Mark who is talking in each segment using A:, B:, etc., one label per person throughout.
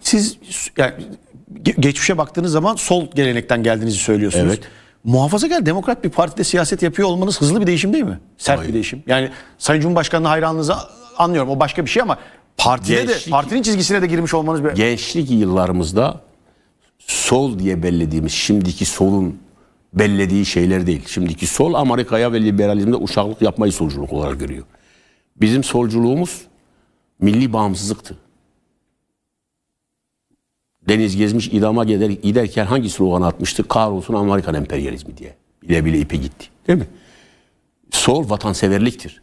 A: Siz yani, geçmişe baktığınız zaman sol gelenekten geldiğinizi söylüyorsunuz. Evet. Muhafazakar demokrat bir partide siyaset yapıyor olmanız hızlı bir değişim değil mi? Sert Hayır. bir değişim. Yani Sayın Cumhurbaşkanı'na hayranlığınızı anlıyorum o başka bir şey ama partide gençlik, de partinin çizgisine de girmiş olmanız bir... Gençlik yıllarımızda sol diye bellediğimiz şimdiki solun bellediği şeyler değil. Şimdiki sol Amerika'ya ve liberalizmde uşaklık yapmayı solculuk olarak görüyor. Bizim solculuğumuz milli bağımsızlıktı. Deniz gezmiş idama gider, giderken hangi slogan atmıştı? Kahrolsun Amerikan emperyalizmi diye. Bile bile ipe gitti. Değil mi? Sol vatanseverliktir.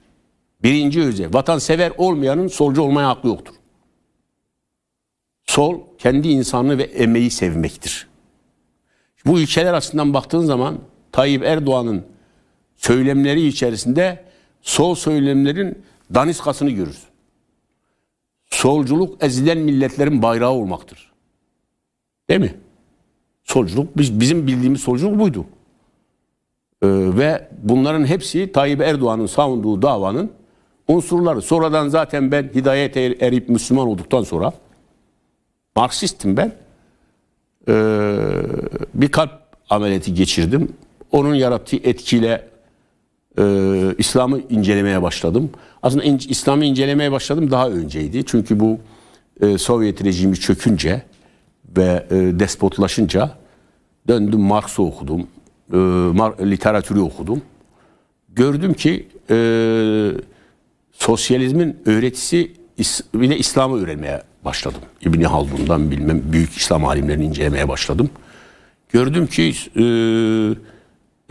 A: Birinci öze vatansever olmayanın solcu olmaya hakkı yoktur. Sol kendi insanını ve emeği sevmektir. Bu ülkeler açısından baktığın zaman Tayyip Erdoğan'ın söylemleri içerisinde sol söylemlerin daniskasını görürsün. Solculuk ezilen milletlerin bayrağı olmaktır. Değil mi? Solculuk biz, bizim bildiğimiz solculuk buydu. Ee, ve bunların hepsi Tayyip Erdoğan'ın savunduğu davanın unsurları. Sonradan zaten ben hidayete er, erip Müslüman olduktan sonra Marksistim ben. Ee, bir kalp ameliyatı geçirdim. Onun yarattığı etkiyle e, İslam'ı incelemeye başladım. Aslında in, İslam'ı incelemeye başladım daha önceydi. Çünkü bu e, Sovyet rejimi çökünce ve e, despotlaşınca döndüm Marx'ı okudum. E, Mar literatürü okudum. Gördüm ki e, sosyalizmin öğretisi bile İslam'ı öğrenmeye başladım. İbni Haldun'dan bilmem büyük İslam alimlerini incelemeye başladım. Gördüm ki e,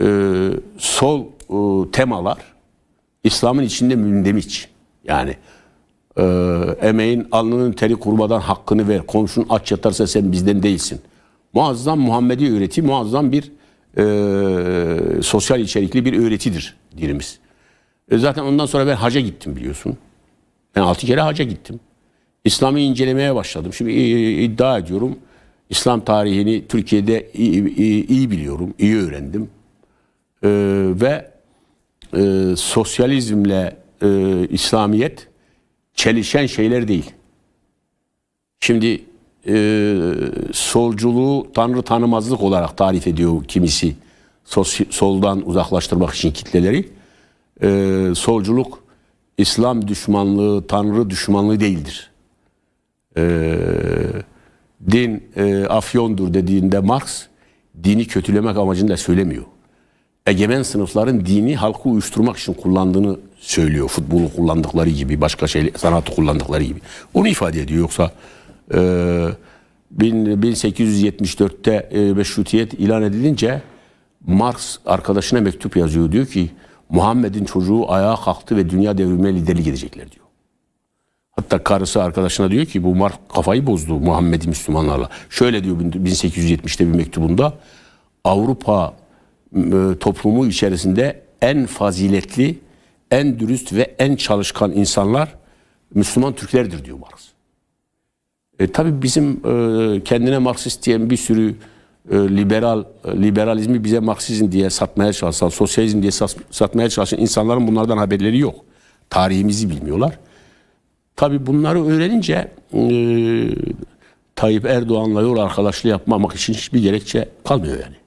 A: e, sol e, temalar İslam'ın içinde mündemiş. Yani e, emeğin alnının teri kurmadan hakkını ver. Komşun aç yatarsa sen bizden değilsin. Muazzam Muhammedi öğreti muazzam bir e, sosyal içerikli bir öğretidir dinimiz. E, zaten ondan sonra ben haca gittim biliyorsun. Ben altı kere haca gittim. İslam'ı incelemeye başladım. Şimdi e, e, iddia ediyorum İslam tarihini Türkiye'de iyi, iyi, iyi biliyorum, iyi öğrendim. Ee, ve e, sosyalizmle e, İslamiyet çelişen şeyler değil. Şimdi e, solculuğu tanrı tanımazlık olarak tarif ediyor kimisi. Sos, soldan uzaklaştırmak için kitleleri. E, solculuk İslam düşmanlığı, tanrı düşmanlığı değildir. E, din e, afyondur dediğinde Marx dini kötülemek amacını da söylemiyor egemen sınıfların dini halkı uyuşturmak için kullandığını söylüyor. Futbolu kullandıkları gibi, başka şey, sanatı kullandıkları gibi. Onu ifade ediyor. Yoksa e, 1874'te e, meşrutiyet ilan edilince Marx arkadaşına mektup yazıyor. Diyor ki Muhammed'in çocuğu ayağa kalktı ve dünya devrimine liderlik gidecekler diyor. Hatta karısı arkadaşına diyor ki bu Marx kafayı bozdu Muhammed'i Müslümanlarla. Şöyle diyor 1870'te bir mektubunda Avrupa e, toplumu içerisinde en faziletli, en dürüst ve en çalışkan insanlar Müslüman Türklerdir diyor Marx. E, tabii bizim e, kendine Marksist diyen bir sürü e, liberal e, liberalizmi bize Marksizm diye satmaya çalışan, sosyalizm diye sas, satmaya çalışan insanların bunlardan haberleri yok. Tarihimizi bilmiyorlar. Tabii bunları öğrenince e, Tayyip Erdoğan'la yol arkadaşlığı yapmamak için hiçbir gerekçe kalmıyor yani.